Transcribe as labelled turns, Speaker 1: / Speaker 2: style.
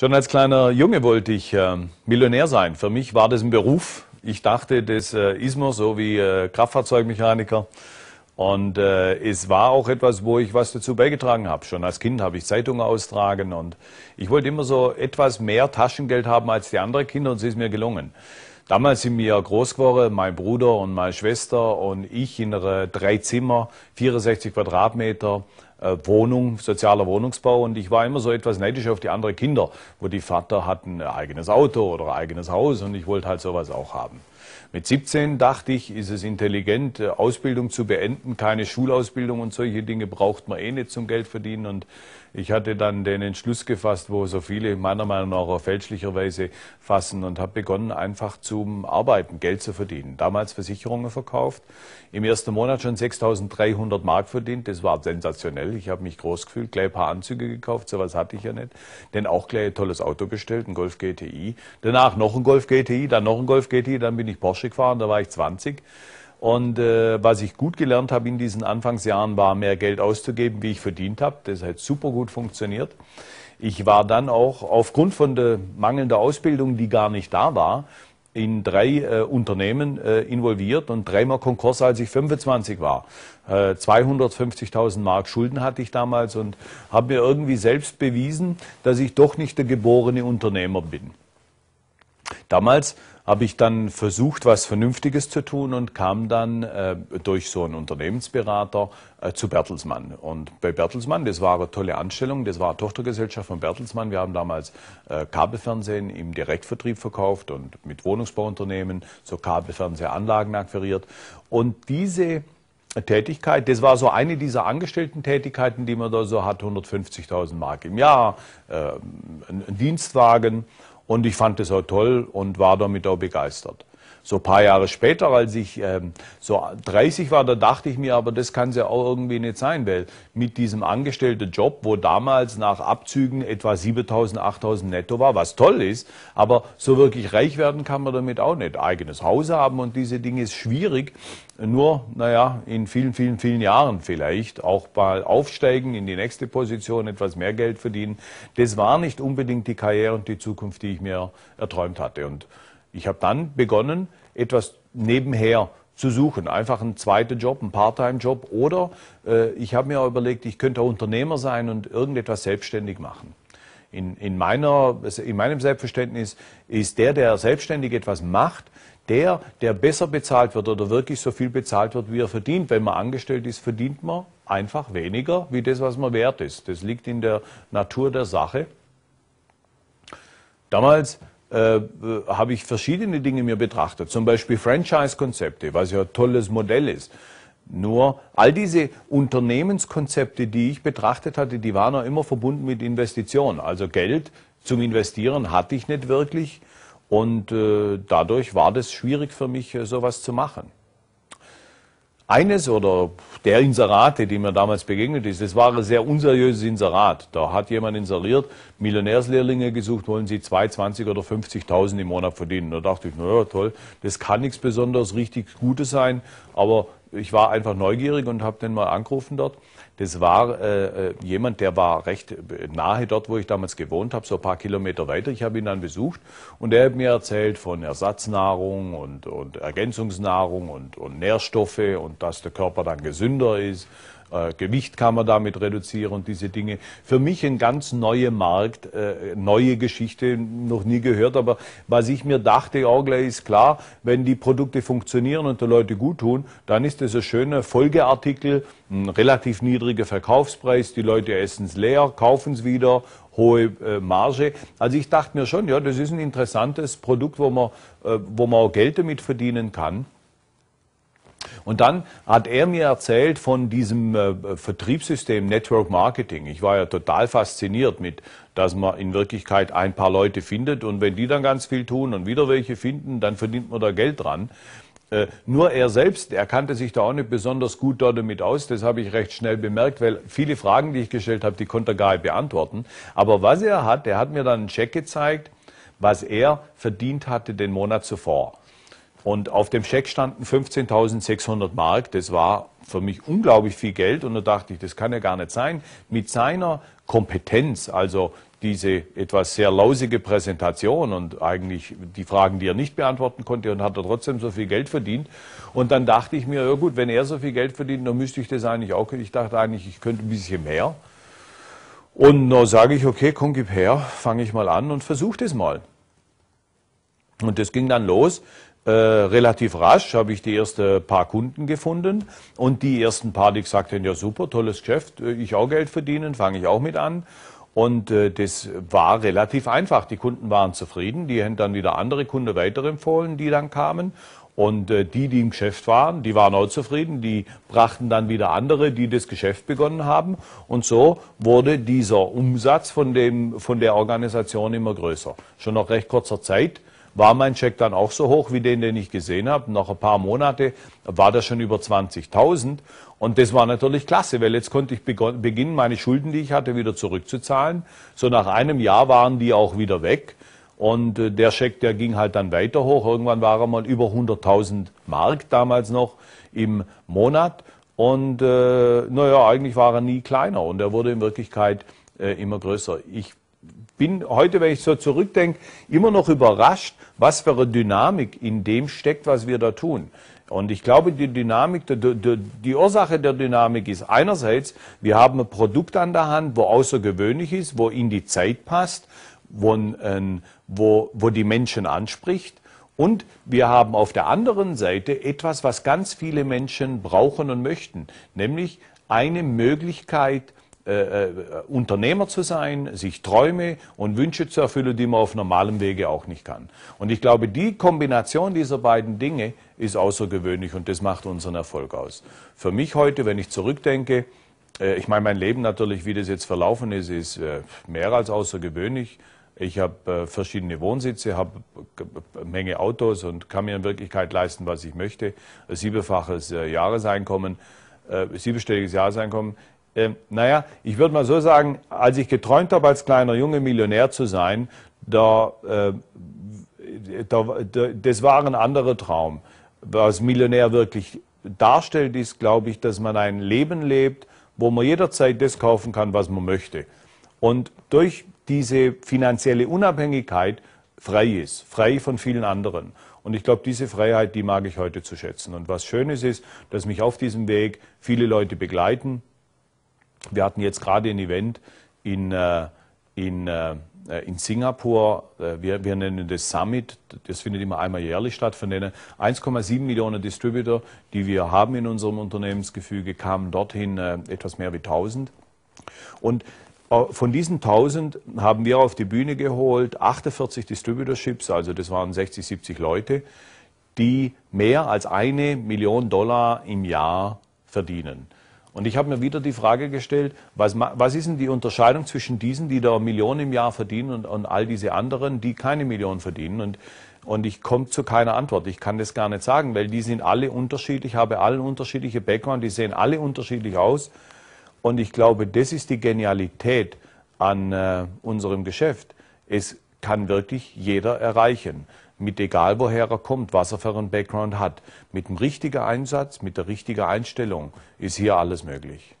Speaker 1: Schon als kleiner Junge wollte ich äh, Millionär sein. Für mich war das ein Beruf. Ich dachte, das äh, ist mir so wie äh, Kraftfahrzeugmechaniker. Und äh, es war auch etwas, wo ich was dazu beigetragen habe. Schon als Kind habe ich Zeitungen austragen und ich wollte immer so etwas mehr Taschengeld haben als die anderen Kinder und es ist mir gelungen. Damals sind wir groß geworden, mein Bruder und meine Schwester und ich in einer Zimmer, 64 Quadratmeter, äh, Wohnung, sozialer Wohnungsbau. Und ich war immer so etwas neidisch auf die anderen Kinder, wo die Vater hatten ein eigenes Auto oder ein eigenes Haus und ich wollte halt sowas auch haben. Mit 17 dachte ich, ist es intelligent, äh, Ausbildung zu beenden, keine Schulausbildung und solche Dinge braucht man eh nicht zum Geld verdienen. Und ich hatte dann den Entschluss gefasst, wo so viele meiner Meinung nach auch fälschlicherweise fassen und habe begonnen, einfach zum Arbeiten, Geld zu verdienen. Damals Versicherungen verkauft, im ersten Monat schon 6.300 Mark verdient, das war sensationell Hotel. Ich habe mich groß gefühlt, gleich ein paar Anzüge gekauft, sowas hatte ich ja nicht. Dann auch gleich ein tolles Auto bestellt, ein Golf GTI. Danach noch ein Golf GTI, dann noch ein Golf GTI, dann bin ich Porsche gefahren, da war ich 20. Und äh, was ich gut gelernt habe in diesen Anfangsjahren, war mehr Geld auszugeben, wie ich verdient habe. Das hat super gut funktioniert. Ich war dann auch aufgrund von der mangelnden Ausbildung, die gar nicht da war, in drei äh, Unternehmen äh, involviert und dreimal Konkurs, als ich 25 war. Äh, 250.000 Mark Schulden hatte ich damals und habe mir irgendwie selbst bewiesen, dass ich doch nicht der geborene Unternehmer bin. Damals habe ich dann versucht, was Vernünftiges zu tun und kam dann äh, durch so einen Unternehmensberater äh, zu Bertelsmann. Und bei Bertelsmann, das war eine tolle Anstellung, das war eine Tochtergesellschaft von Bertelsmann. Wir haben damals äh, Kabelfernsehen im Direktvertrieb verkauft und mit Wohnungsbauunternehmen so Kabelfernsehanlagen akquiriert. Und diese Tätigkeit. Das war so eine dieser Angestellten-Tätigkeiten, die man da so hat, 150.000 Mark im Jahr, äh, ein Dienstwagen und ich fand das auch toll und war damit auch begeistert. So ein paar Jahre später, als ich ähm, so 30 war, da dachte ich mir, aber das kann es ja auch irgendwie nicht sein, weil mit diesem angestellten Job, wo damals nach Abzügen etwa 7000, 8000 netto war, was toll ist, aber so wirklich reich werden kann man damit auch nicht. Eigenes Haus haben und diese Dinge ist schwierig. Nur, naja, in vielen, vielen, vielen Jahren vielleicht auch mal aufsteigen, in die nächste Position etwas mehr Geld verdienen. Das war nicht unbedingt die Karriere und die Zukunft, die ich mir erträumt hatte. Und ich habe dann begonnen, etwas nebenher zu suchen. Einfach einen zweiten Job, einen Part-Time-Job. Oder äh, ich habe mir auch überlegt, ich könnte auch Unternehmer sein und irgendetwas selbstständig machen. In, in, meiner, in meinem Selbstverständnis ist der, der selbstständig etwas macht, der, der besser bezahlt wird oder wirklich so viel bezahlt wird, wie er verdient. Wenn man angestellt ist, verdient man einfach weniger, wie das, was man wert ist. Das liegt in der Natur der Sache. Damals äh, habe ich verschiedene Dinge mir betrachtet. Zum Beispiel Franchise-Konzepte, was ja ein tolles Modell ist. Nur all diese Unternehmenskonzepte, die ich betrachtet hatte, die waren auch immer verbunden mit Investitionen. Also Geld zum Investieren hatte ich nicht wirklich und äh, dadurch war das schwierig für mich, äh, sowas zu machen eines oder der Inserate, die mir damals begegnet ist, das war ein sehr unseriöses Inserat. Da hat jemand inseriert, Millionärslehrlinge gesucht, wollen sie 2, 20 oder 50.000 im Monat verdienen. Da dachte ich, naja, toll, das kann nichts besonders richtig Gutes sein, aber ich war einfach neugierig und habe den mal angerufen dort. Das war äh, äh jemand, der war recht äh, nahe dort, wo ich damals gewohnt habe, so ein paar Kilometer weiter. Ich habe ihn dann besucht und er hat mir erzählt von Ersatznahrung und, und Ergänzungsnahrung und, und Nährstoffe und dass der Körper dann gesünder ist äh, Gewicht kann man damit reduzieren und diese Dinge. Für mich ein ganz neuer Markt, äh, neue Geschichte, noch nie gehört, aber was ich mir dachte, auch gleich ist klar, wenn die Produkte funktionieren und die Leute gut tun, dann ist das ein schöner Folgeartikel, ein relativ niedriger Verkaufspreis, die Leute essen es leer, kaufen es wieder hohe äh, Marge. Also ich dachte mir schon, ja, das ist ein interessantes Produkt, wo man, wo man auch Geld damit verdienen kann. Und dann hat er mir erzählt von diesem äh, Vertriebssystem Network Marketing. Ich war ja total fasziniert mit, dass man in Wirklichkeit ein paar Leute findet und wenn die dann ganz viel tun und wieder welche finden, dann verdient man da Geld dran. Äh, nur er selbst, er kannte sich da auch nicht besonders gut damit aus. Das habe ich recht schnell bemerkt, weil viele Fragen, die ich gestellt habe, die konnte er gar nicht beantworten. Aber was er hat, er hat mir dann einen Check gezeigt, was er verdient hatte den Monat zuvor. Und auf dem Scheck standen 15.600 Mark. Das war für mich unglaublich viel Geld. Und da dachte ich, das kann ja gar nicht sein. Mit seiner Kompetenz, also diese etwas sehr lausige Präsentation und eigentlich die Fragen, die er nicht beantworten konnte und hat er trotzdem so viel Geld verdient. Und dann dachte ich mir, ja gut, wenn er so viel Geld verdient, dann müsste ich das eigentlich auch können. Ich dachte eigentlich, ich könnte ein bisschen mehr. Und dann sage ich, okay, komm, gib her, fange ich mal an und versuche das mal. Und das ging dann los äh, relativ rasch habe ich die ersten paar Kunden gefunden und die ersten paar, die gesagt haben, ja super, tolles Geschäft, äh, ich auch Geld verdienen, fange ich auch mit an. Und äh, das war relativ einfach. Die Kunden waren zufrieden, die haben dann wieder andere Kunden weiterempfohlen, die dann kamen. Und äh, die, die im Geschäft waren, die waren auch zufrieden, die brachten dann wieder andere, die das Geschäft begonnen haben. Und so wurde dieser Umsatz von, dem, von der Organisation immer größer. Schon nach recht kurzer Zeit war mein Check dann auch so hoch wie den, den ich gesehen habe. Nach ein paar Monaten war das schon über 20.000 und das war natürlich klasse, weil jetzt konnte ich beginnen, meine Schulden, die ich hatte, wieder zurückzuzahlen. So nach einem Jahr waren die auch wieder weg. Und äh, der Scheck, der ging halt dann weiter hoch. Irgendwann war er mal über 100.000 Mark damals noch im Monat. Und äh, naja, eigentlich war er nie kleiner und er wurde in Wirklichkeit äh, immer größer. Ich bin heute, wenn ich so zurückdenke, immer noch überrascht, was für eine Dynamik in dem steckt, was wir da tun. Und ich glaube, die Dynamik, die, die, die, Ursache der Dynamik ist einerseits, wir haben ein Produkt an der Hand, wo außergewöhnlich ist, wo in die Zeit passt, wo, wo, wo die Menschen anspricht. Und wir haben auf der anderen Seite etwas, was ganz viele Menschen brauchen und möchten, nämlich eine Möglichkeit, äh, äh, Unternehmer zu sein, sich Träume und Wünsche zu erfüllen, die man auf normalem Wege auch nicht kann. Und ich glaube, die Kombination dieser beiden Dinge ist außergewöhnlich und das macht unseren Erfolg aus. Für mich heute, wenn ich zurückdenke, äh, ich meine, mein Leben natürlich, wie das jetzt verlaufen ist, ist äh, mehr als außergewöhnlich. Ich habe äh, verschiedene Wohnsitze, habe eine Menge Autos und kann mir in Wirklichkeit leisten, was ich möchte. siebenfaches äh, Jahreseinkommen, äh, siebenstelliges Jahreseinkommen. Ähm, naja, ich würde mal so sagen, als ich geträumt habe, als kleiner Junge Millionär zu sein, da, äh, da, da, das war ein anderer Traum. Was Millionär wirklich darstellt, ist, glaube ich, dass man ein Leben lebt, wo man jederzeit das kaufen kann, was man möchte. Und durch diese finanzielle Unabhängigkeit frei ist, frei von vielen anderen. Und ich glaube, diese Freiheit, die mag ich heute zu schätzen. Und was Schönes ist, dass mich auf diesem Weg viele Leute begleiten, wir hatten jetzt gerade ein Event in, äh, in, äh, in Singapur, äh, wir, wir nennen das Summit, das findet immer einmal jährlich statt, von denen 1,7 Millionen Distributor, die wir haben in unserem Unternehmensgefüge, kamen dorthin etwas mehr wie 1000. Und von diesen 1000 haben wir auf die Bühne geholt 48 Distributorships, also das waren 60, 70 Leute, die mehr als eine Million Dollar im Jahr verdienen. Und ich habe mir wieder die Frage gestellt, was, was, ist denn die Unterscheidung zwischen diesen, die da Millionen im Jahr verdienen und, und all diese anderen, die keine Millionen verdienen? Und, und ich komme zu keiner Antwort. Ich kann das gar nicht sagen, weil die sind alle unterschiedlich, habe alle unterschiedliche Background, die sehen alle unterschiedlich aus. Und ich glaube, das ist die Genialität an äh, unserem Geschäft. Es kann wirklich jeder erreichen mit egal woher er kommt, was er für einen Background hat, mit dem richtigen Einsatz, mit der richtigen Einstellung ist hier alles möglich.